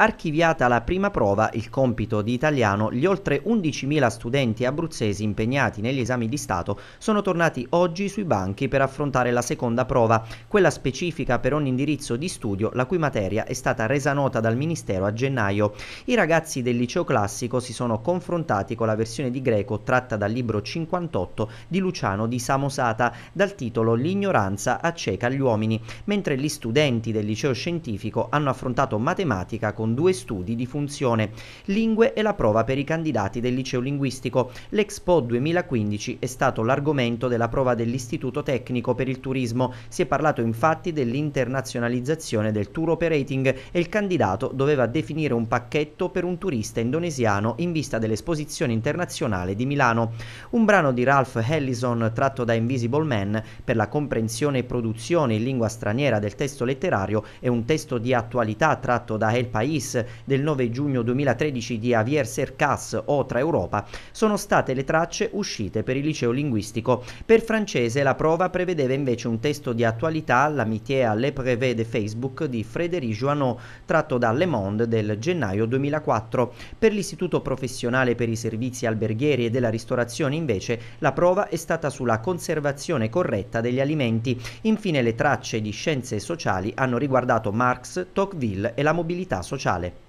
Archiviata la prima prova, il compito di italiano, gli oltre 11.000 studenti abruzzesi impegnati negli esami di Stato sono tornati oggi sui banchi per affrontare la seconda prova, quella specifica per ogni indirizzo di studio la cui materia è stata resa nota dal Ministero a gennaio. I ragazzi del liceo classico si sono confrontati con la versione di greco tratta dal libro 58 di Luciano di Samosata dal titolo L'ignoranza acceca gli uomini, mentre gli studenti del liceo scientifico hanno affrontato matematica con con due studi di funzione, lingue e la prova per i candidati del liceo linguistico. L'Expo 2015 è stato l'argomento della prova dell'Istituto Tecnico per il Turismo. Si è parlato infatti dell'internazionalizzazione del tour operating e il candidato doveva definire un pacchetto per un turista indonesiano in vista dell'esposizione internazionale di Milano. Un brano di Ralph Ellison tratto da Invisible Man per la comprensione e produzione in lingua straniera del testo letterario è un testo di attualità tratto da El País bis del 9 giugno 2013 di Javier Sercas Tra Europa sono state le tracce uscite per il liceo linguistico. Per francese la prova prevedeva invece un testo di attualità, l'amitié à l'épreuve de Facebook di Frédéric Joannot, tratto da Le Monde del gennaio 2004. Per l'Istituto Professionale per i Servizi Alberghieri e della Ristorazione invece la prova è stata sulla conservazione corretta degli alimenti. Infine le tracce di scienze sociali hanno riguardato Marx, Tocqueville e la mobilità sociale sociale.